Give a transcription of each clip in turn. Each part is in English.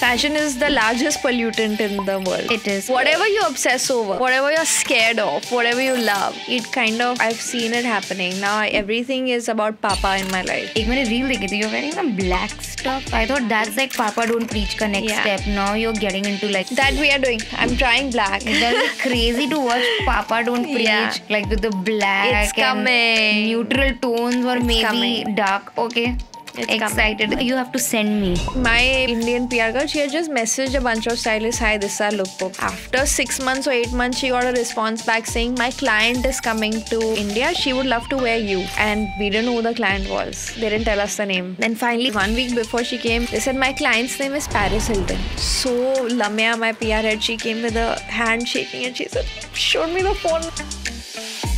Fashion is the largest pollutant in the world. It is. Whatever you obsess over, whatever you're scared of, whatever you love, it kind of, I've seen it happening. Now everything is about Papa in my life. एक मैंने reel देखी थी you're wearing some black stuff. I thought that's like Papa don't preach The next yeah. step. Now you're getting into like that we are doing. I'm trying black. That's crazy to watch Papa don't preach yeah. like with the black. It's coming. Neutral tones or it's maybe coming. dark. Okay. It's excited. Coming. You have to send me. My Indian PR girl, she had just messaged a bunch of stylists, hi, this is our lookbook. After six months or eight months, she got a response back saying, my client is coming to India. She would love to wear you. And we didn't know who the client was. They didn't tell us the name. Then finally, one week before she came, they said, my client's name is Paris Hilton. So Lamia, my PR head, she came with a hand shaking and she said, "Show me the phone.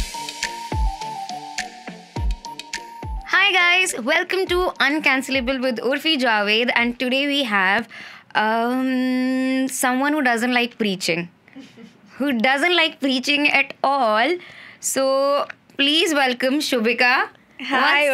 Hi guys, welcome to Uncancelable with Urfi Javed and today we have um, someone who doesn't like preaching. who doesn't like preaching at all. So please welcome Shubhika. Hi,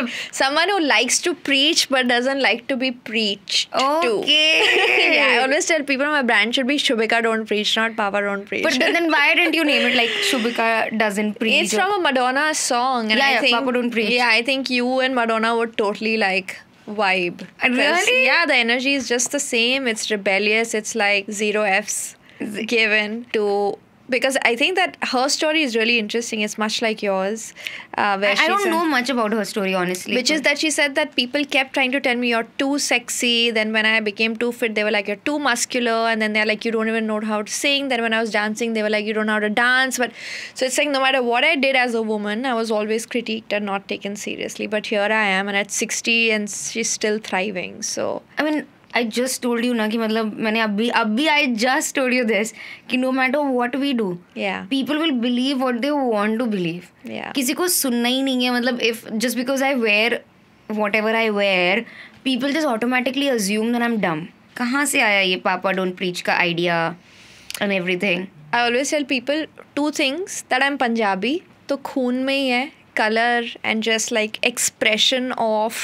Orfe. Someone who likes to preach but doesn't like to be preached okay. yeah, I always tell people my brand should be Shubhika don't preach, not Papa don't preach. But then why didn't you name it like Shubhika doesn't preach? It's or... from a Madonna song. And yeah, I yeah, think, Papa don't preach. Yeah, I think you and Madonna would totally like vibe. Uh, really? Yeah, the energy is just the same. It's rebellious. It's like zero Fs given to because I think that her story is really interesting. It's much like yours. Uh, where I, I don't said, know much about her story, honestly. Which is that she said that people kept trying to tell me you're too sexy. Then when I became too fit, they were like you're too muscular. And then they're like you don't even know how to sing. Then when I was dancing, they were like you don't know how to dance. But so it's like no matter what I did as a woman, I was always critiqued and not taken seriously. But here I am, and at 60, and she's still thriving. So I mean, I just told you ना कि मतलब मैंने अभी अभी I just told you this कि no matter what we do people will believe what they want to believe किसी को सुनना ही नहीं है मतलब if just because I wear whatever I wear people just automatically assume than I am dumb कहाँ से आया ये पापा डोंट प्रीच का idea and thing I always tell people two things that I am Punjabi तो खून में ही है colour and just like expression of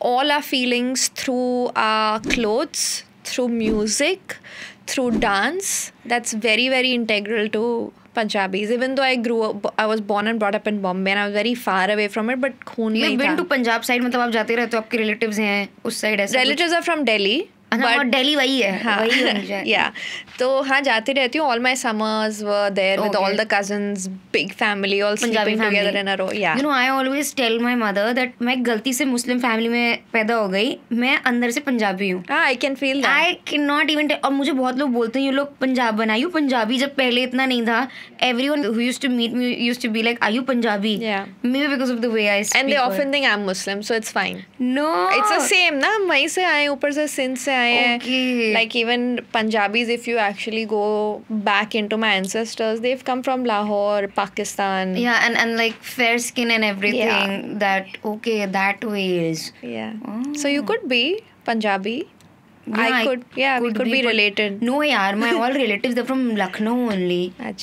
all our feelings through our clothes, through music, through dance. That's very, very integral to Punjabis. Even though I grew up, I was born and brought up in Bombay and I was very far away from it, but खून में ही था. To Punjab side मतलब आप जाते रहते हो आपके relatives हैं उस साइड ऐसा relatives are from Delhi. Delhi अच्छा, वही है हाँ वही है या तो हाँ जाती रहती हूँ all my summers were there with all the cousins big family all sleeping together in a row yeah you know I always tell my mother that मैं गलती से मुस्लिम फैमिली में पैदा हो गई मैं अंदर से पंजाबी हूँ I can feel I can not even और मुझे बहुत लोग बोलते हैं यू लोग पंजाब बना यू पंजाबी जब पहले इतना नहीं था everyone use to meet me use to be like I you Punjabi maybe because of the way I and they often think I am Muslim so it's fine no it's the same ना वहीं से आए ऊपर से since से आए okay. हैं like even Punjabis if you actually go back into my ancestors they have come from Lahore Pakistan yeah and and like fair skin and everything that okay that way is yeah so you could be Punjabi Yeah, I could yeah could we could be, be related. No my all relatives from Lucknow only. हाँ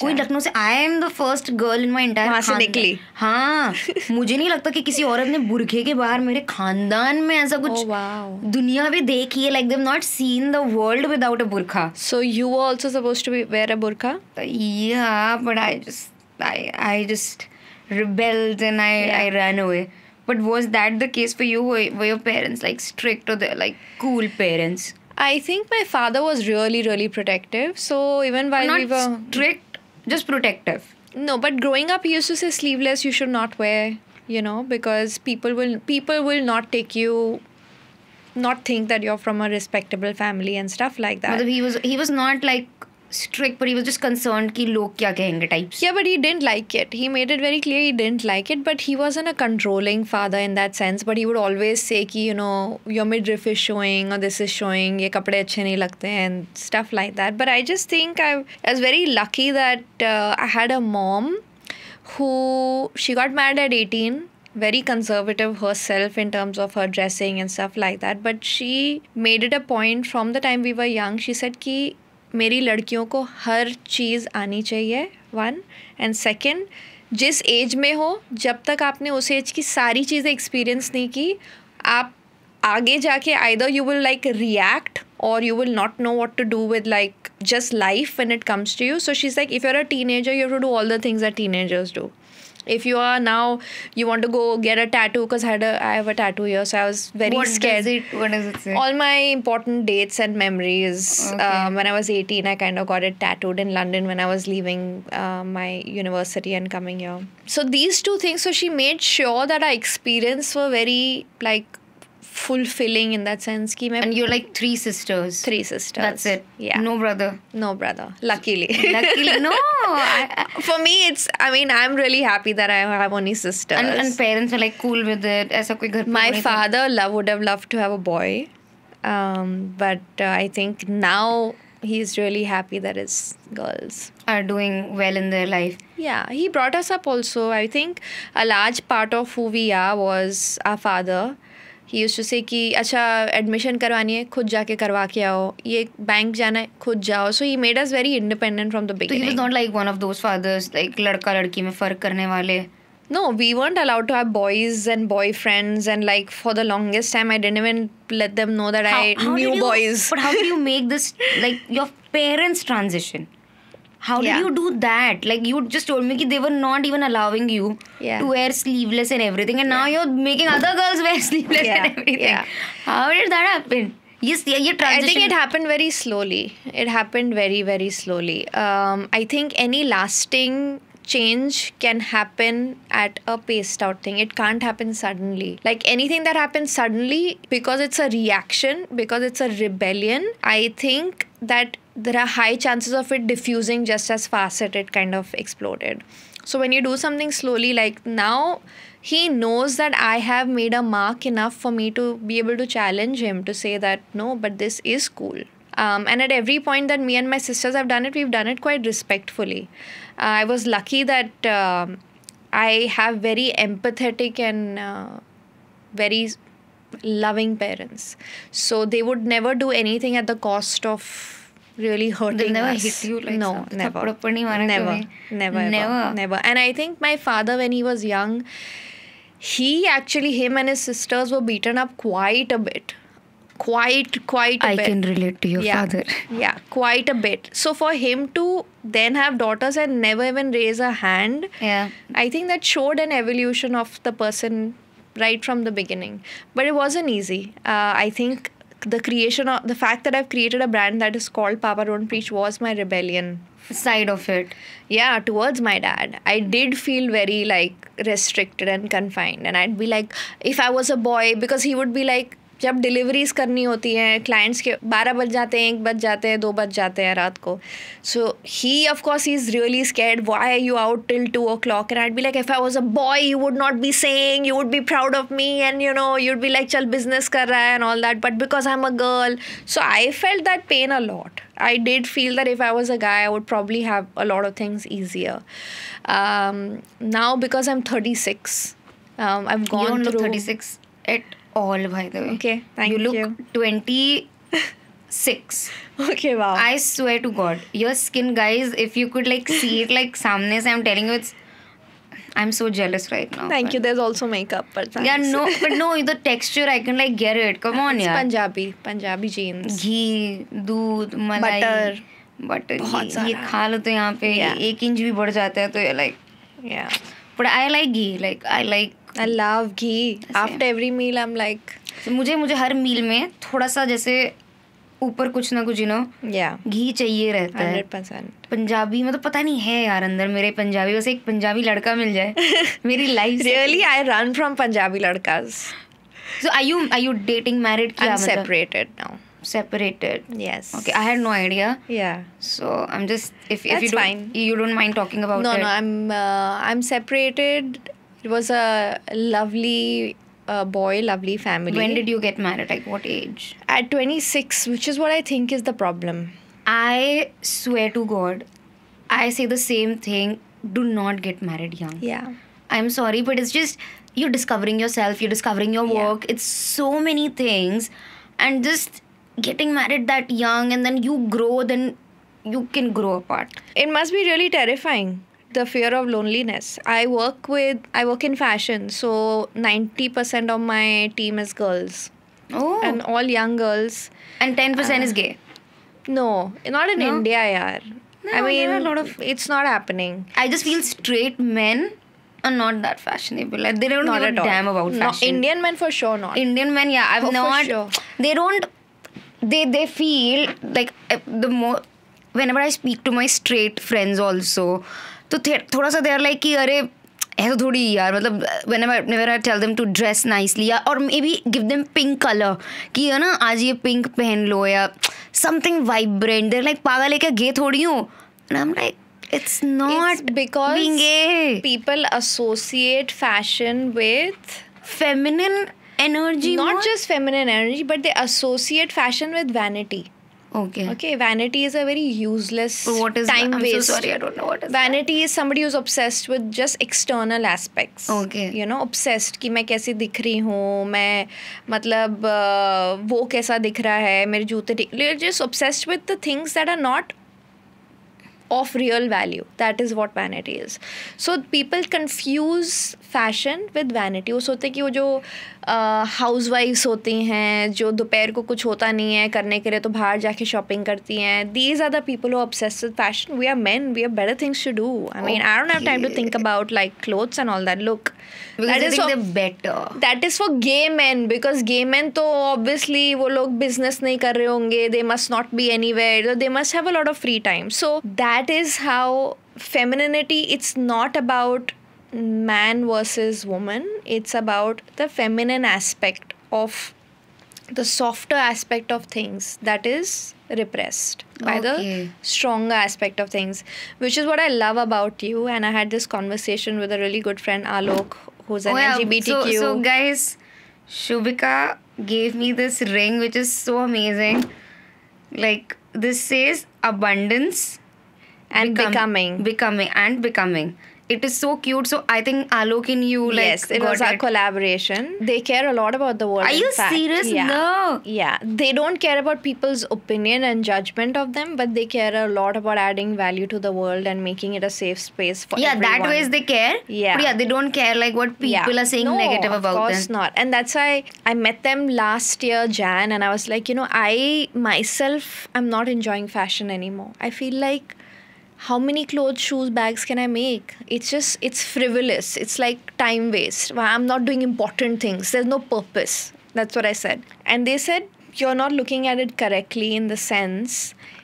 मुझे नहीं लगता कि किसी औरत ने बुरखे के बाहर मेरे खानदान में ऐसा कुछ oh, wow. दुनिया भी देखी है like they've not seen the world without a burqa so you also suppose to be wear a burqa I just I just rebelled and I I ran away But was that the case for you? Were, were your parents like strict or the like cool parents? I think my father was really, really protective. So even while Not we were strict, just protective. No, but growing up, he used to say sleeveless. You should not wear, you know, because people will people will not take you not think that you're from a respectable family and stuff like that. But he was he was not like strict, but he was just concerned ki log kya kahenge types. Yeah, but he didn't like it. He made it very clear he didn't like it, but he wasn't a controlling father in that sense. But he would always say ki, you know, your midriff is showing or this is showing, ye kapde achhe nahi lagte and stuff like that. But I just think I, I was very lucky that uh, I had a mom who, she got married at 18 very conservative herself in terms of her dressing and stuff like that but she made it a point from the time we were young she said ki मेरी लड़कियों को हर चीज़ आनी चाहिए one and second जिस age में हो जब तक आपने उस एज की सारी चीज़ें एक्सपीरियंस नहीं की आप आगे जाके either you will like react और you will not know what to do with like just life when it comes to you so she is like if you're a teenager you to do all the things our teenager do if you are now you want to go get a tattoo because I had a I have a tattoo here so I was very what scared. Does it, what does it say? All my important dates and memories. Okay. Um, when I was 18, I kind of got it tattooed in London when I was leaving uh, my university and coming here. So these two things. So she made sure that our experience were very like fulfilling in that sense ki and you're like three sisters three sisters that's it yeah no brother no brother luckily luckily no I, I, for me it's i mean i'm really happy that i have only sisters and, and parents are like cool with it aisa koi ghar my father love, would have loved to have a boy um, but uh, i think now he's really happy that his girls are doing well in their life. Yeah, he brought us up also. I think a large part of who we are was our father. He use to say कि अच्छा admission करवानी है खुद जाके करवा के आओ ये बैंक जाना है खुद जाओ so he made us very independent from the beginning he not like one of those fathers like लड़का लड़की में फ़र्क करने वाले no we weren't allowed to have boys and boyfriends and like for the longest time i didn't even let them know that how, i how knew you, boys but how do you make this like your parents transition how yeah. did you do that like you just told me they were not even allowing you yeah. to wear sleeveless and everything and now you're making other girls wear sleeveless and everything how did that happen yes yeah, transition. i think it happened very slowly it happened very very slowly um, i think any lasting change can happen at a paced out thing. It can't happen suddenly. Like anything that happens suddenly, because it's a reaction, because it's a rebellion, I think that there are high chances of it diffusing just as fast as it kind of exploded. So when you do something slowly, like now, he knows that I have made a mark enough for me to be able to challenge him to say that no, but this is cool. Um, and at every point that me and my sisters have done it, we've done it quite respectfully. Uh, I was lucky that um, I have very empathetic and uh, very loving parents. So they would never do anything at the cost of really hurting they never us. hit you like no something. never never never never, never never and i think my father when he was young he actually him and his sisters were beaten up quite a bit quite quite. I bit. can relate to your yeah. father. Yeah, quite a bit. So for him to then have daughters and never even raise a hand. Yeah. I think that showed an evolution of the person right from the beginning. But it wasn't easy. Uh, I think the creation of the fact that I've created a brand that is called Papa Don't Preach was my rebellion side of it. Yeah, towards my dad. I did feel very like restricted and confined. And I'd be like, if I was a boy, because he would be like, जब deliveries करनी होती हैं clients के बारह बज जाते हैं एक बज जाते हैं दो बज जाते हैं रात को so he of course is really scared why you out till two o'clock and I'd be like if I was a boy you would not be saying you would be proud of me and you know you'd be like चल business कर रहा है and all that but because I am a girl so I felt that pain a lot I did feel that if I was a guy I would probably have a lot of things easier. Now because I am thirty six I am gone thirty six at all, by the way. Okay, thank you. Look you look 26. okay, wow. I swear to God, your skin, guys, if you could like see it like samne se, I'm telling you, it's. I'm so jealous right now. Thank but. you. There's also makeup, but thanks. yeah, no, but no, the texture I can like get it. Come on, it's yeah. Punjabi, Punjabi jeans. Ghee, दूध, malai butter, butter. बहुत ये, ये खा लो तो यहाँ पे yeah. एक inch भी बढ़ जाता है तो ये like. Yeah. But I like ghee. Like I like I love ghee after every meal I am like मुझे मुझे हर मील में थोड़ा सा जैसे ऊपर कुछ ना कुछ यू नो घी चाहिए रहता 100%. है पंजाबी मतलब तो पता नहीं है यार अंदर मेरे पंजाबी वैसे एक पंजाबी लड़का मिल जाए मेरी life really I run from Punjabi लड़का so I you I you dating married क्या separated now separated yes okay I had no idea yeah so I am just if if you don't fine. you don't mind talking about no I am i'm uh, i'm It was a lovely uh, boy, lovely family. When did you get married? Like what age? At 26, which is what I think is the problem. I swear to God, I say the same thing. Do not get married young. Yeah. I'm sorry, but it's just you're discovering yourself, you're discovering your work. Yeah. It's so many things. And just getting married that young and then you grow, then you can grow apart. It must be really terrifying the fear of loneliness. I work with I work in fashion, so 90% of my team is girls. Oh. And all young girls. And 10% uh, is gay. No, not in no? India, Yeah, No, I mean, a lot of it's not happening. I just feel straight men are not that fashionable. Like, they don't give a all. damn about fashion. No, Indian men for sure not. Indian men, yeah, I've oh, not. Sure. They don't. They they feel like eh, the more. Whenever I speak to my straight friends, also, तो थोड़ा सा they like कि अरे है तो थोड़ी यार मतलब when am I tell them to dress nicely या और maybe give them pink colour कि है ना आज ये पिंक पहन लो या समथिंग वाइब्रेंट देर लाइक पागल लेके गे थोड़ी हूँ I like it's not because people associate fashion with feminine energy not just feminine energy but they associate fashion with vanity Okay. Okay. Vanity is a very useless but what is time waste. So sorry, I don't know what is. Vanity that? is somebody who's obsessed with just external aspects. Okay. You know, obsessed कि मैं कैसी दिख रही हूँ मैं मतलब वो कैसा दिख रहा है मेरे जूते just obsessed with the things that are not of real value. That is what vanity is. So people confuse fashion with vanity. वो सोचते कि वो जो हाउस वाइफ्स होती हैं जो दोपहर को कुछ होता नहीं है करने के लिए तो बाहर जाके शॉपिंग करती हैं these are the people obsess with fashion we are man we are better things to do I mean I don't have time to think about like clothes and all that look that is better that is for gay man because gay man तो obviously वो लोग business नहीं कर रहे होंगे they must not be anywhere they must have a lot of free time so that is how femininity it's not about man versus woman it's about the feminine aspect of the softer aspect of things that is repressed by okay. the stronger aspect of things which is what i love about you and i had this conversation with a really good friend alok who's an oh, yeah. lgbtq so, so guys shubika gave me this ring which is so amazing like this says abundance and becoming becoming and becoming it is so cute. So I think Alok and you like yes, it was a collaboration. They care a lot about the world. Are you fact. serious? Yeah. No. Yeah, they don't care about people's opinion and judgment of them, but they care a lot about adding value to the world and making it a safe space for. Yeah, everyone. that ways they care. Yeah, but yeah, they don't care like what people yeah. are saying no, negative about them. Of course them. not. And that's why I met them last year Jan, and I was like, you know, I myself i am not enjoying fashion anymore. I feel like how many clothes shoes bags can i make it's just it's frivolous it's like time waste i'm not doing important things there's no purpose that's what i said and they said you're not looking at it correctly in the sense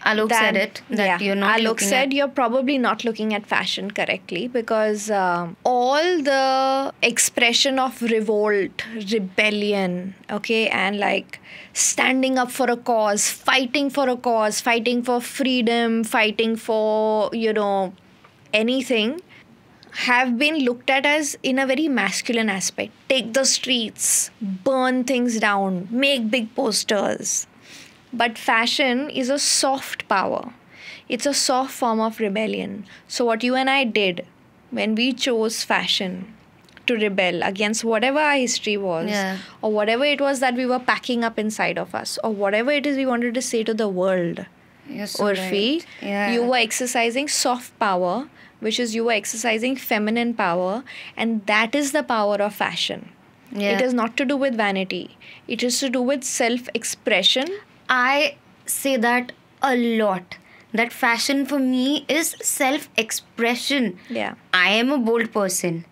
Alok than, said it that yeah, you're not. Alok said you're probably not looking at fashion correctly because um, all the expression of revolt, rebellion, okay, and like standing up for a cause, fighting for a cause, fighting for freedom, fighting for you know anything have been looked at as in a very masculine aspect. Take the streets, burn things down, make big posters. But fashion is a soft power, it's a soft form of rebellion. So, what you and I did when we chose fashion to rebel against whatever our history was yeah. or whatever it was that we were packing up inside of us or whatever it is we wanted to say to the world or so right. yeah. you were exercising soft power which is you were exercising feminine power and that is the power of fashion yeah. it is not to do with vanity it is to do with self expression I say that a lot. That fashion for me is self expression. Yeah. I am a bold person.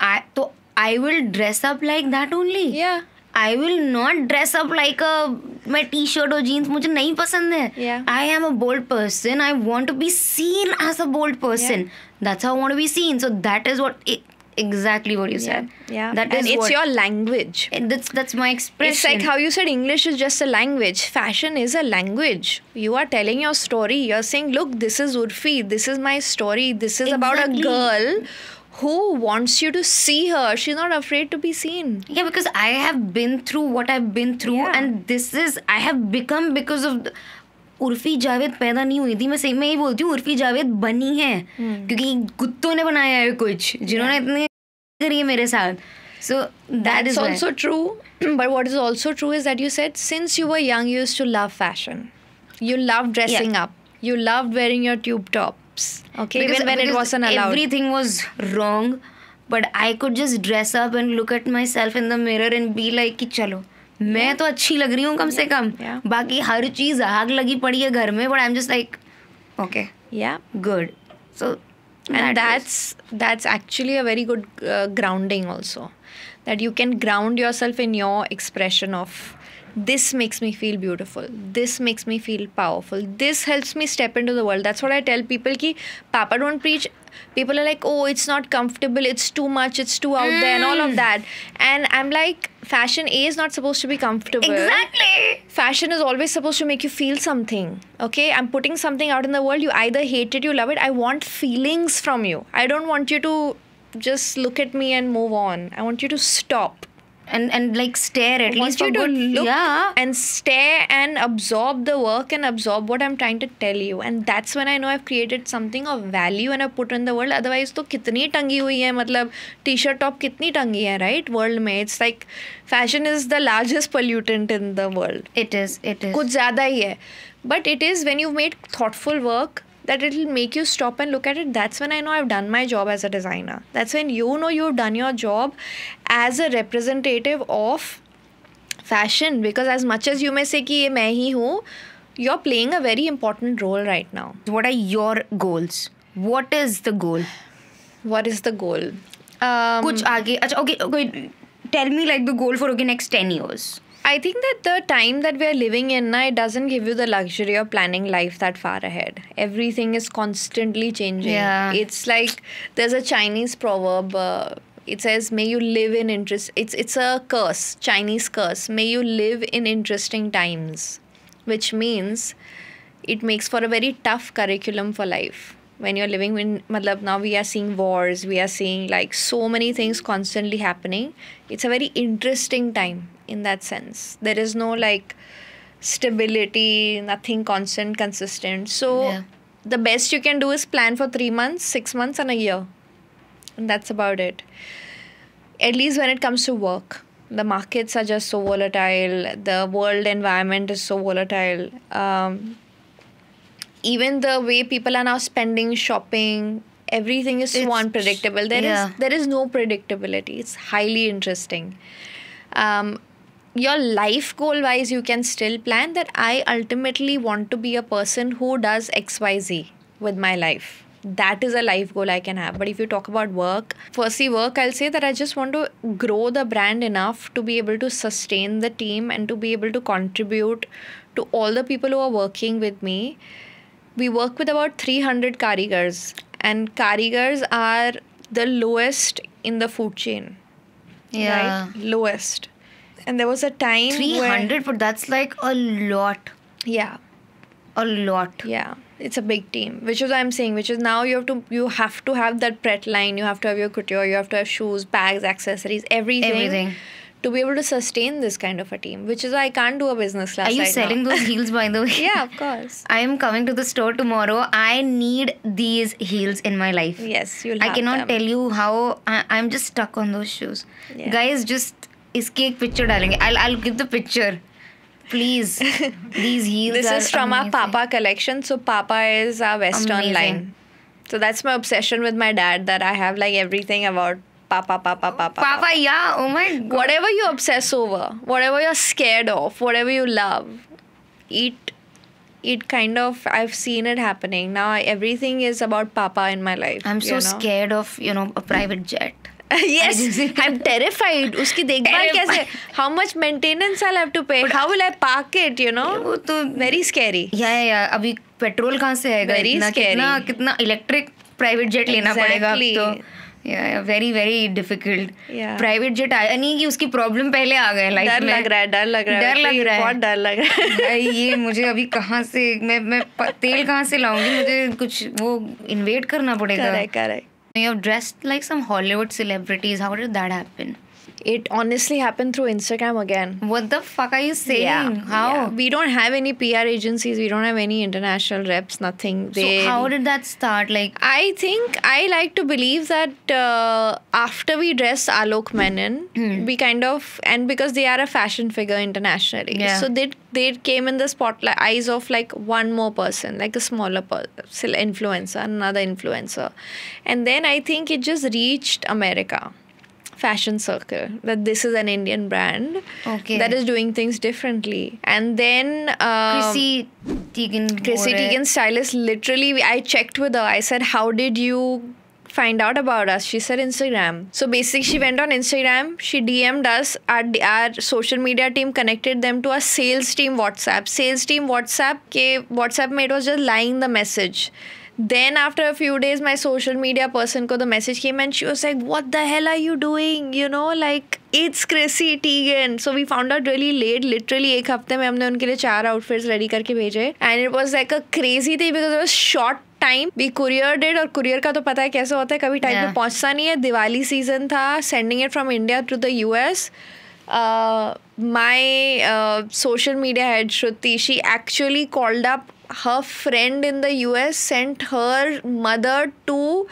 I so I will dress up like that only. Yeah. I will not dress up like a my t shirt or jeans. Yeah. I am a bold person. I want to be seen as a bold person. Yeah. That's how I want to be seen. So that is what it exactly what you said. Yeah, yeah. that and is it's what, your language. That's that's my expression. It's like how you said English is just a language. Fashion is a language. You are telling your story. You're saying, look, this is Urfi. This is my story. This is exactly. about a girl who wants you to see her. She's not afraid to be seen. Yeah, because I have been through what I've been through, yeah. and this is I have become because of. The, Urfi Javed पैदा नहीं हुई थी मैं सही में यही बोलती हूँ उर्फी जावेद बनी है hmm. क्योंकि कुत्तों ने बनाया है कुछ जिन्होंने yeah. इतने करिए मेरे साथ so that is also true but what is also true is that you said since you are young use to love fashion you love dressing up you love wearing your tube tops okay everything was wrong but I could just dress up and look at myself in the mirror and be like कि चलो मैं तो अच्छी लग रही हूँ कम से कम बाकी हर चीज़ आग लगी पड़ी है घर में but I am just like okay yeah good so and that that's is. that's actually a very good uh, grounding also that you can ground yourself in your expression of this makes me feel beautiful this makes me feel powerful this helps me step into the world that's what i tell people ki papa don't preach people are like oh it's not comfortable it's too much it's too out mm. there and all of mm. that and i'm like fashion a is not supposed to be comfortable exactly fashion is always supposed to make you feel something okay i'm putting something out in the world you either hate it you love it i want feelings from you i don't want you to just look at me and move on i want you to stop and and like stare at least you don't look yeah. and stare and absorb the work and absorb what i'm trying to tell you and that's when i know i've created something of value and i put in the world otherwise तो कितनी टंगी हुई है मतलब T-shirt top कितनी टंगी है right world में it's like fashion is the largest pollutant in the world. It is. It it is कुछ ज़्यादा ही है but it is when you made thoughtful work that it'll make you stop and look at it that's when i know i've done my job as a designer that's when you know you've done your job as a representative of fashion because as much as you may say that I am hi you're playing a very important role right now what are your goals what is the goal what is the goal um, कुछ आगे अच्छा okay tell me like the goal for okay next ten years. I think that the time that we are living in now, it doesn't give you the luxury of planning life that far ahead. Everything is constantly changing. Yeah. It's like there's a Chinese proverb. Uh, it says, "May you live in interest." It's it's a curse, Chinese curse. May you live in interesting times, which means it makes for a very tough curriculum for life when you're living in Madlab, now we are seeing wars we are seeing like so many things constantly happening it's a very interesting time in that sense. There is no like stability, nothing constant, consistent. So yeah. the best you can do is plan for three months, six months, and a year. And that's about it. At least when it comes to work. The markets are just so volatile. The world environment is so volatile. Um, even the way people are now spending, shopping, everything is so it's, unpredictable. There yeah. is, there is no predictability. It's highly interesting. Um, your life goal wise you can still plan that i ultimately want to be a person who does xyz with my life that is a life goal i can have but if you talk about work firstly work i'll say that i just want to grow the brand enough to be able to sustain the team and to be able to contribute to all the people who are working with me we work with about 300 karigars and karigars are the lowest in the food chain yeah right? lowest and there was a time 300, but that's like a lot. Yeah. A lot. Yeah. It's a big team, which is what I'm saying, which is now you have to you have to have that pret line, you have to have your couture, you have to have shoes, bags, accessories, everything. Everything to be able to sustain this kind of a team, which is why I can't do a business class. Are you right selling now. those heels by the way? yeah, of course. I am coming to the store tomorrow. I need these heels in my life. Yes, you will I cannot them. tell you how I, am just stuck on those shoes. Yeah. Guys, just इसकी एक picture डालेंगे I I give the picture please these heels this is from our papa collection so papa is our western line so that's my obsession with my dad that i have like everything about Papa, papa, papa. Papa, Papa, yeah. Oh my God. Whatever you obsess over, whatever you're scared of, whatever you love, it, it kind of. I've seen it happening now. Everything is about Papa in my life. I'm so scared of you know a private jet. yes i'm terrified उसकी देखभाल कैसे? how much maintenance i'll have to pay how will i park it you know वो तो very scary yeah yeah अभी petrol कहाँ से आएगा इतना कितना कितना इलेक्ट्रिक प्राइवेट जेट लेना पड़ेगा अब तो very very difficult private jet आया नहीं कि उसकी प्रॉब्लम पहले आ गए लाइफ डर लग रहा है डर लग रहा है डर लग रहा है बहुत डर लग रहा है ये मुझे अभी कहाँ से मैं मैं तेल कहाँ से लाऊंगी मुझे कुछ वो इन्वेट करना पड़ेगा correct correct you have dressed like some Hollywood celebrities. How did that happen? It honestly happened through Instagram again. What the fuck are you saying? Yeah. How? Yeah. We don't have any PR agencies. We don't have any international reps. Nothing. They, so how did that start? Like I think I like to believe that uh, after we dressed Alok Menon, hmm. we kind of and because they are a fashion figure internationally, yeah. so they they came in the spotlight eyes of like one more person, like a smaller person, influencer, another influencer, and then I think it just reached America fashion circle that this is an Indian brand okay. that is doing things differently. And then um, Chrissy Teigen, Chrissy Teigen stylist literally, I checked with her. I said, "How did you find out about us she said instagram so basically she went on instagram she dm'd us our, our social media team connected them to our sales team whatsapp sales team whatsapp ke whatsapp made was just lying the message then after a few days my social media person को the message came and she was like what the hell are you doing you know like it's crazy टीगन so we found out really late literally एक हफ्ते में हमने उनके लिए चार outfits ready करके भेजे and it was like a crazy थी बिकॉज वॉज शॉर्ट टाइम भी कुरियर डेड और कुरियर का तो पता है कैसे होता है कभी टाइम yeah. पे पहुंचता नहीं है दिवाली सीजन था sending it from India to the U S my social media head Shruti she actually called up the U S sent her mother to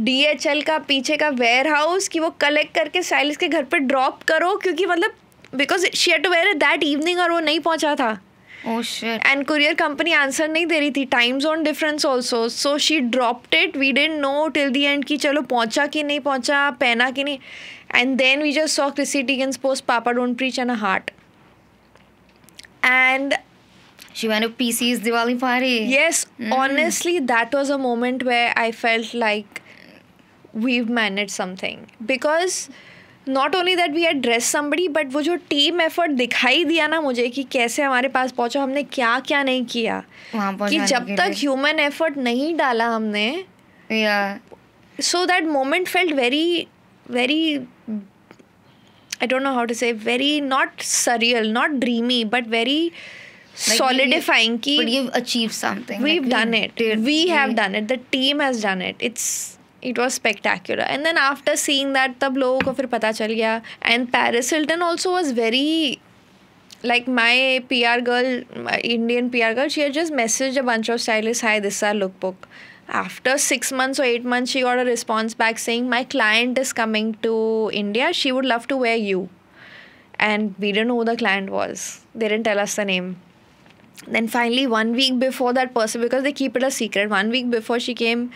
D H DHL का पीछे का वेयर हाउस कि वो कलेक्ट करके साइलिस के घर पे ड्रॉप करो क्योंकि मतलब because she to wear that evening और वो नहीं पहुंचा था एंड कुरियर कंपनी आंसर नहीं दे रही थी time zone difference also so she dropped it we didn't know till the end कि चलो पहुंचा कि नहीं पहुंचा पहना कि नहीं and then we just saw Christy post Papa don't Preach an a heart and She went to PC's Diwali party. Yes, mm. honestly, that was a moment where I felt like we've managed something because not only that we address somebody but वो जो team effort दिखाई दिया ना मुझे कि कैसे हमारे पास पहुंचा हमने क्या क्या नहीं किया कि जब तक ह्यूमन एफर्ट नहीं डाला हमने so that moment felt very very I don't know how to say very not surreal not dreamy but very like solidifying we, but you've achieved something we've like done we it did, we have done it the team has done it it's it was spectacular and then after seeing that tab logo of fir and paris hilton also was very like my PR girl, my Indian PR girl, she had just messaged a bunch of stylists, hi, this is our lookbook. After six months or eight months, she got a response back saying, my client is coming to India. She would love to wear you. And we didn't know who the client was. They didn't tell us the name then finally one week before that person because they keep it a secret one week before she came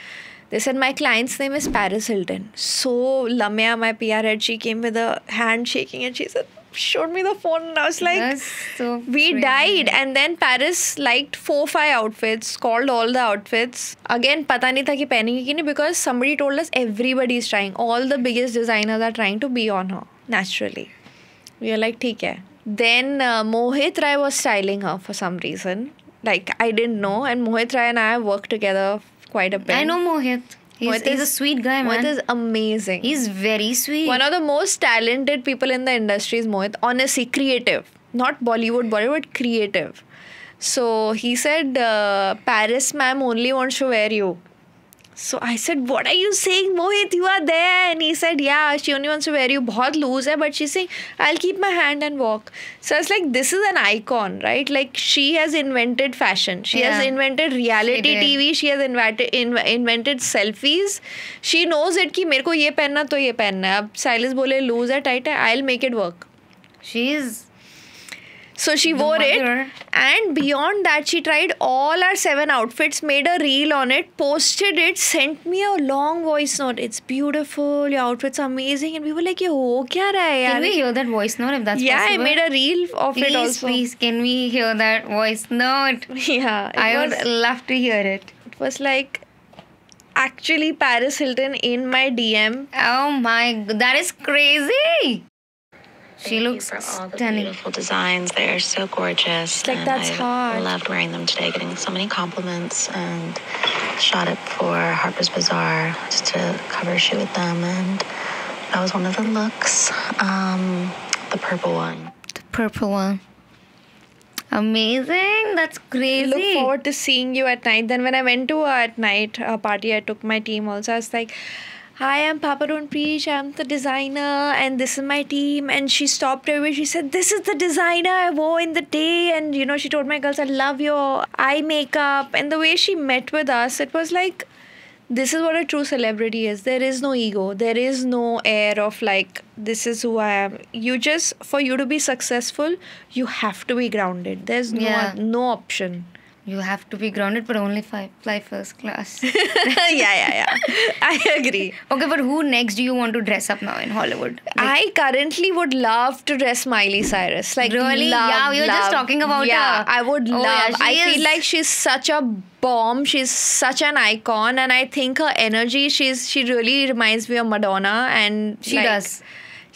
they said my client's name is paris hilton so lamia my pr head she came with a hand shaking and she said showed me the phone and i was like so we crazy. died and then paris liked four five outfits called all the outfits again Patani taki panikini ki because somebody told us everybody is trying all the biggest designers are trying to be on her naturally we are like take care then uh, Mohit Rai was styling her for some reason. Like I didn't know, and Mohit Rai and I worked together quite a bit. I know Mohit. He's, Mohit he's is, a sweet guy, man. Mohit is amazing. He's very sweet. One of the most talented people in the industry is Mohit. Honestly, creative. Not Bollywood, Bollywood, creative. So he said, uh, Paris ma'am only wants to wear you. So I said what I you सेंग Mohit you are they and he said yeah she only want very you बहुत loose है but she सिंग I'll keep my hand and walk so it's like this is an icon right like she has invented fashion she has invented reality T V she has invented selfies she knows it कि मेरे को ये पहनना तो ये पहनना है अब साइलिस बोले लूज है टाइट है I'll make it work she is So she wore it, and beyond that, she tried all our seven outfits, made a reel on it, posted it, sent me a long voice note. It's beautiful, your outfits are amazing, and we were like, "Yo, kya raha hai, Can we hear that voice note if that's yeah, possible? Yeah, I made a reel of please, it also. Please, can we hear that voice note? Yeah, I was, would love to hear it. It was like actually Paris Hilton in my DM. Oh my, that is crazy she looks stunning. beautiful designs. They are so gorgeous. She's like, and that's I loved wearing them today, getting so many compliments and shot it for Harper's Bazaar just to cover shoot with them. And that was one of the looks, um, the purple one. The purple one. Amazing. That's crazy. I look forward to seeing you at night. Then when I went to uh, at night uh, party, I took my team also. I was like, Hi, I'm Papa Don Preach. I'm the designer, and this is my team. And she stopped her way. She said, This is the designer I wore in the day. And, you know, she told my girls, I love your eye makeup. And the way she met with us, it was like, This is what a true celebrity is. There is no ego, there is no air of like, This is who I am. You just, for you to be successful, you have to be grounded. There's no, yeah. no option you have to be grounded, but only fly, fly first class. yeah, yeah, yeah. I agree. Okay, but who next do you want to dress up now in Hollywood? Like, I currently would love to dress Miley Cyrus. Like really? Love, yeah, we were love. just talking about yeah, her. I would oh, love. Yeah, I is... feel like she's such a bomb. She's such an icon, and I think her energy. She's she really reminds me of Madonna, and she like, does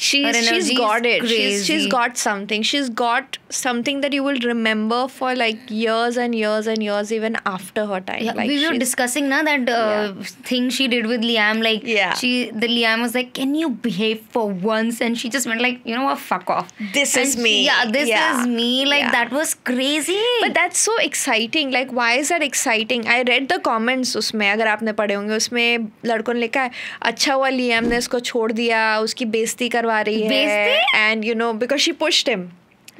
she's she's got it she's, she's got something she's got something that you will remember for like years and years and years even after her time yeah, like we were discussing now that uh, yeah. thing she did with liam like yeah she the liam was like can you behave for once and she just went like you know what fuck off this and is she, me yeah this yeah. is me like that was crazy but that's so exciting like why is that exciting i read the comments उसमें अगर आपने पढ़े होंगे उसमें लड़कों ने लिखा है अच्छा हुआ लियाम ने इसको छोड़ दिया उसकी बेइज्जती करवा रही है and you know because she pushed him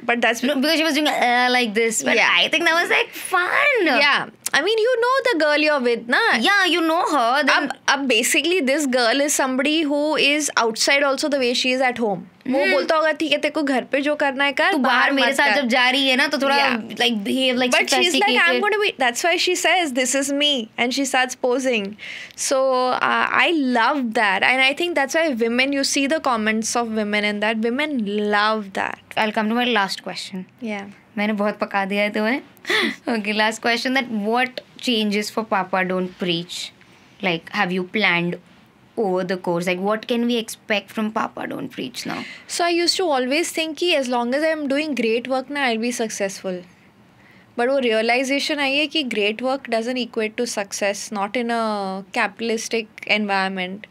But that's no, because she was doing uh, like this. But yeah. I think that was like fun. Yeah. I mean, you know the girl you're with, na? Yeah, you know her. Then... Ab, ab basically, this girl is somebody who is outside also the way she is at home. वो hmm. बोलता होगा ठीक है तेरे को घर पे जो करना है कर तू बाहर मेरे साथ जब जा रही है ना तो थोड़ा like behave like but she is like I am gonna be that's why she says this is me and she starts posing so I love that and I think that's why women you see the comments of women and that women love that. I'll come to my last question. Yeah. मैंने बहुत पका दिया है तुम्हें okay last question that what changes for Papa Don't Preach? Like, have you planned over the course? Like, what can we expect from Papa Don't Preach now? So, I used to always think that as long as I'm doing great work, now I'll be successful. But वो realisation आई है कि great work doesn't equate to success not in a capitalistic environment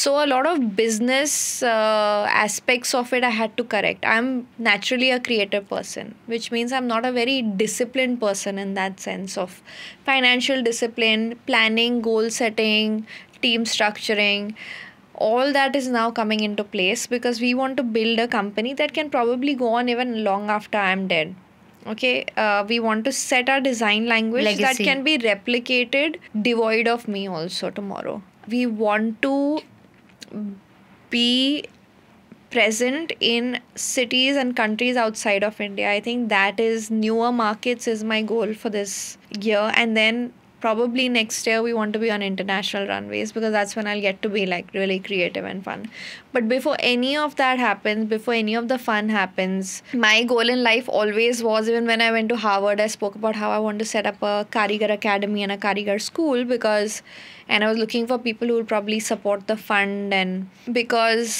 So a lot of business uh, aspects of it I had to correct. I'm naturally a creative person, which means I'm not a very disciplined person in that sense of financial discipline, planning, goal setting, team structuring all that is now coming into place because we want to build a company that can probably go on even long after I'm dead. Okay, uh, we want to set our design language Legacy. that can be replicated, devoid of me also tomorrow. We want to be present in cities and countries outside of India. I think that is newer markets is my goal for this year and then probably next year we want to be on international runways because that's when I'll get to be like really creative and fun. But before any of that happens, before any of the fun happens, my goal in life always was even when I went to Harvard, I spoke about how I want to set up a Karigar Academy and a Karigar school because, and I was looking for people who would probably support the fund and because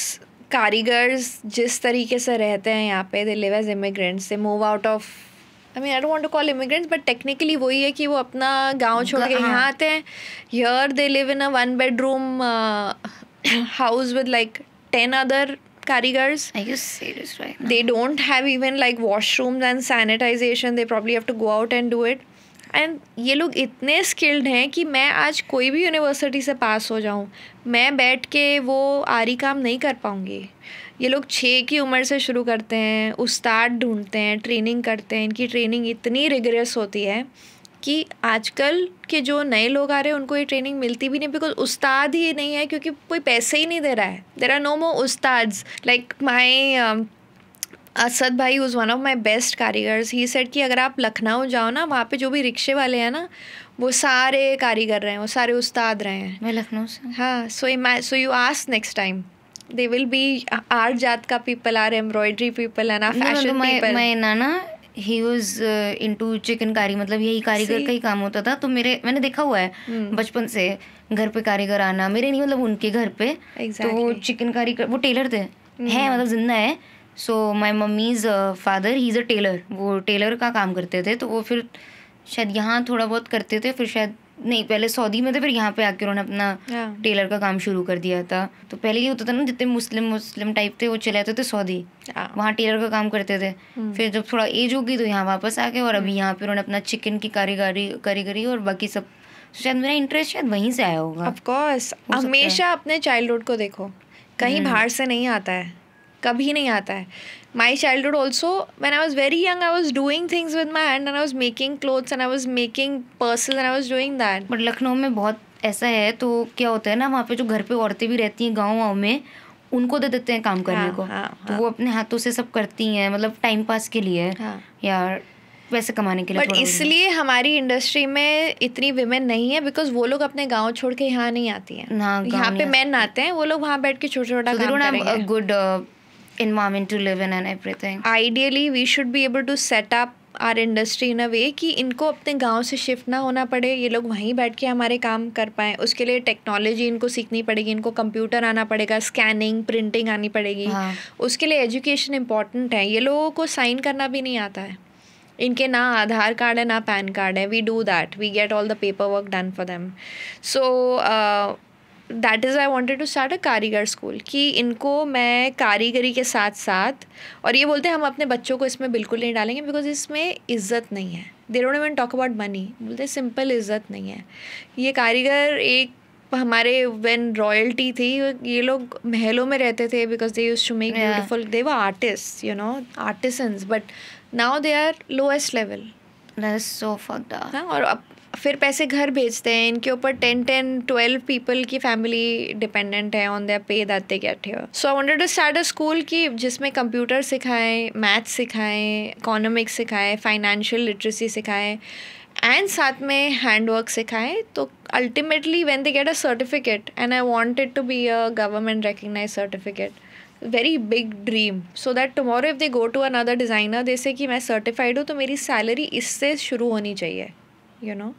कारीगर्स जिस तरीके से रहते हैं यहाँ पे they live as immigrants they move out of I mean I don't want to call immigrants but technically वही है कि वो अपना गांव छोड़ के यहाँ हाँ। आते हैं here they live in a one bedroom house with like ten other कारीगर्स they don't have even like washroom and sanitisation they probably have to go out and do it and ये लोग इतने स्किल्ड हैं कि मैं आज कोई भी यूनिवर्सिटी से पास हो जाऊँ मैं बैठ के वो आरी काम नहीं कर पाऊँगी ये लोग छः की उम्र से शुरू करते हैं उस्ताद ढूंढते हैं ट्रेनिंग करते हैं इनकी ट्रेनिंग इतनी रिग्रेस होती है कि आजकल के जो नए लोग आ रहे हैं उनको ये ट्रेनिंग मिलती भी नहीं बिकॉज उस्ताद ही नहीं है क्योंकि कोई पैसे ही नहीं दे रहा है देर आर नो मो उस्ताद्स लाइक माई असद भाई was one of my best कारीगर्स ही सेट कि अगर आप लखनऊ जाओ ना वहाँ पे जो भी रिक्शे वाले हैं ना वो सारे कारीगर रहे हैं वो सारे उस्ताद रहे हैं मैं लखनऊ से हाँ so so you ask next time they will be uh, our Jatka people, our embroidery people, and our fashion no, no, my, people. My nana, he was into chicken curry मतलब यही कारीगर का ही काम होता था तो मेरे मैंने देखा हुआ है hmm. बचपन से घर पे कारीगर आना मेरे नहीं मतलब उनके घर पे exactly. तो चिकन कारीगर वो टेलर थे hmm. है मतलब जिंदा है so my mummy's father he is a tailor वो टेलर का काम करते थे तो वो फिर शायद यहाँ थोड़ा बहुत करते थे फिर शायद नहीं पहले सऊदी में थे फिर यहाँ पे आके उन्होंने अपना टेलर हाँ। का काम शुरू कर दिया था तो पहले ये होता था ना जितने मुस्लिम मुस्लिम टाइप थे वो चले जाते थे सऊदी हाँ। वहाँ टेलर का काम करते थे हम्म। फिर जब थोड़ा एज हो गई तो यहाँ वापस आके और अभी हम्म। यहाँ पे उन्होंने अपना चिकन की कारीगारी कारीगरी और बाकी सब तो शायद मेरा इंटरेस्ट शायद वहीं से आया होगा ऑफ कोर्स हमेशा अपने चाइल्डहुड को देखो कहीं हम्म। बाहर से नहीं आता है कभी नहीं आता है my childhood also when I was very young I was doing things with my hand and I was making clothes and I was making person and I was doing that but Lucknow में बहुत ऐसा है तो क्या होता है ना वहाँ पे जो घर पे औरतें भी रहती हैं गाँव वाँव में उनको दे देते हैं काम हाँ, करने हाँ, को हाँ, हाँ। तो हाँ. वो अपने हाथों से सब करती हैं मतलब टाइम पास के लिए हाँ. या वैसे कमाने के लिए बट इसलिए हमारी इंडस्ट्री में इतनी विमेन नहीं है बिकॉज वो लोग अपने गांव छोड़ के यहाँ नहीं आती हैं यहाँ पे मैन आते हैं वो लोग वहाँ बैठ के छोटा छोटा good environment to live in and everything ideally we should be able to set up our industry in a way कि इनको अपने गांव से शिफ्ट ना होना पड़े ये लोग वहीं बैठ के हमारे काम कर पाएँ उसके लिए टेक्नोलॉजी इनको सीखनी पड़ेगी इनको कंप्यूटर आना पड़ेगा स्कैनिंग प्रिंटिंग आनी पड़ेगी हाँ. उसके लिए एजुकेशन इंपॉर्टेंट है ये लोगों को साइन करना भी नहीं आता है इनके ना आधार कार्ड है ना पैन कार्ड है we do that we get all the paperwork done for them so that is I wanted to start a कारीगर स्कूल कि इनको मैं कारीगरी के साथ साथ और ये बोलते हैं हम अपने बच्चों को इसमें बिल्कुल नहीं डालेंगे बिकॉज इसमें इज़्ज़त नहीं है they don't even talk about money बोलते सिंपल इज़्ज़त नहीं है ये कारीगर एक हमारे वेन रॉयल्टी थी ये लोग महलों में रहते थे because they use to make beautiful they were artist you know artisans but now they are lowest level so fucked और अब फिर पैसे घर भेजते हैं इनके ऊपर टेन टेन ट्वेल्व पीपल की फैमिली डिपेंडेंट है ऑन दर पे दाते के अठे so I wanted to start a school की जिसमें कंप्यूटर सिखाएं मैथ्स सिखाएं इकोनॉमिक्स सिखाएं फाइनेंशियल लिटरेसी सिखाएं एंड साथ में हैंडवर्क सिखाएं तो ultimately when they get a certificate and I wanted to be a government recognise certificate very big dream so that tomorrow if they go to another designer जैसे कि मैं certified हूँ तो मेरी सैलरी इससे शुरू होनी चाहिए you you know know?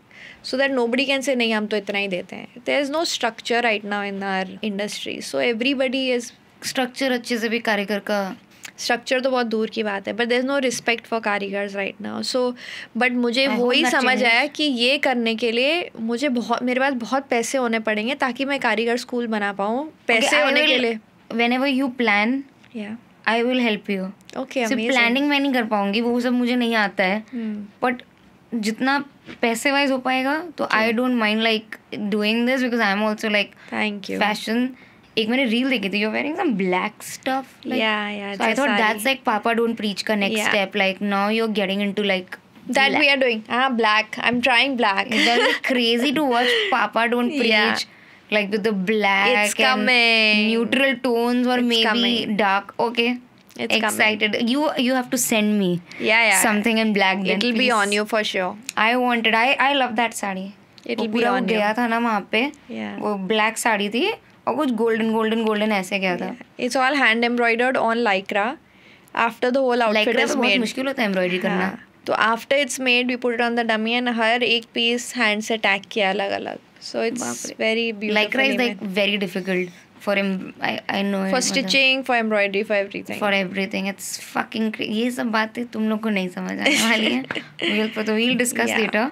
So that nobody can say नहीं हम तो इतना ही देते हैं there is no structure right now in our industry so everybody is structure अच्छे से भी कारीगर का स्ट्रक्चर तो बहुत दूर की बात है but there is no respect for कारीगर्स राइट नाउ सो बट मुझे वो ही समझ आया कि ये करने के लिए मुझे बहुत मेरे पास बहुत पैसे होने पड़ेंगे ताकि मैं कारीगर स्कूल बना पाऊँ पैसे okay, होने will, के लिए whenever you plan I will help you okay planning मैं नहीं कर पाऊंगी वो सब मुझे नहीं आता है बट hmm. जितना पैसे वाइज हो पाएगा तो I don't mind like doing this because I am also like thank you fashion एक मैंने रील देखी थी you wearing some black stuff like I thought that's like Papa don't preach का next step like now you are getting into like That black. we are doing. Ah, black. I'm trying black. That's crazy to watch Papa Don't Preach. Yeah. Like with the black it's coming. neutral tones or it's maybe coming. dark. Okay. It's excited. Coming. You you have to send me yeah, yeah something in black. Then, It'll please. be on you for sure. I wanted. I I love that sari. It'll be on गया you. था ना वहाँ पे yeah. वो black sari थी और कुछ golden golden golden ऐसे गया था it's all hand embroidered on lycra after the whole outfit is made मुश्किल होता है एम्ब्रॉयडरी करना तो after it's made we put it on the dummy and हर एक पीस हैंड से अटैक किया अलग अलग so it's very beautiful lycra is like very difficult for um I know for stitching for embroidery for everything for everything it's fucking ये सब बातें तुम लोग को नहीं समझ आने वाली है we'll for the we'll discuss later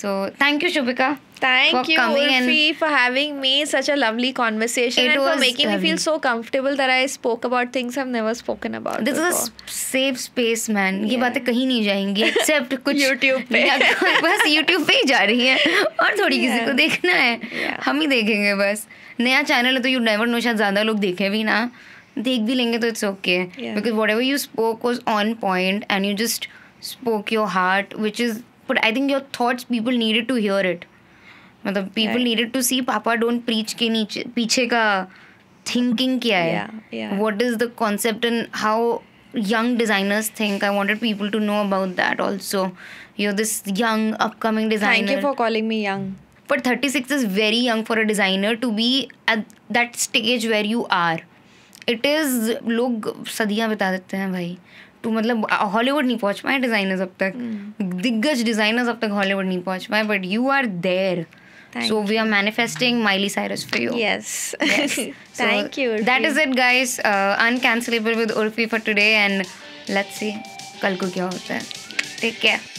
so thank you Shubhika thank you coming and fee for having me such a lovely conversation and for making me feel so comfortable that I spoke about things I have never spoken about this is a safe space man ये बातें कहीं नहीं जाएंगी accept कुछ YouTube पे बस YouTube पे ही जा रही है और थोड़ी किसी को देखना है हम ही देखेंगे बस नया चैनल है तो यू नेवर नो शायद ज़्यादा लोग देखे भी ना देख भी लेंगे तो it's okay because what you spoke was on point and you just spoke your heart which is but I think your thoughts people needed to hear it मतलब people needed to see papa don't preach के नीचे पीछे का thinking क्या है what is the concept and how young designers think I wanted people to know about that also your this young upcoming design for calling me young but 36 is very young for a designer to be at that stage where you are it is log sadiyan bata dete hain bhai to matlab hollywood nahi pahunch designers ab tak diggaj designers ab tak hollywood nahi pahunch but you are there so we are manifesting Miley Cyrus for you. Yes. Thank you. That is it, guys. Uh, uncancelable with Urfi for today, and let's see, kalku kya hota hai. Take care.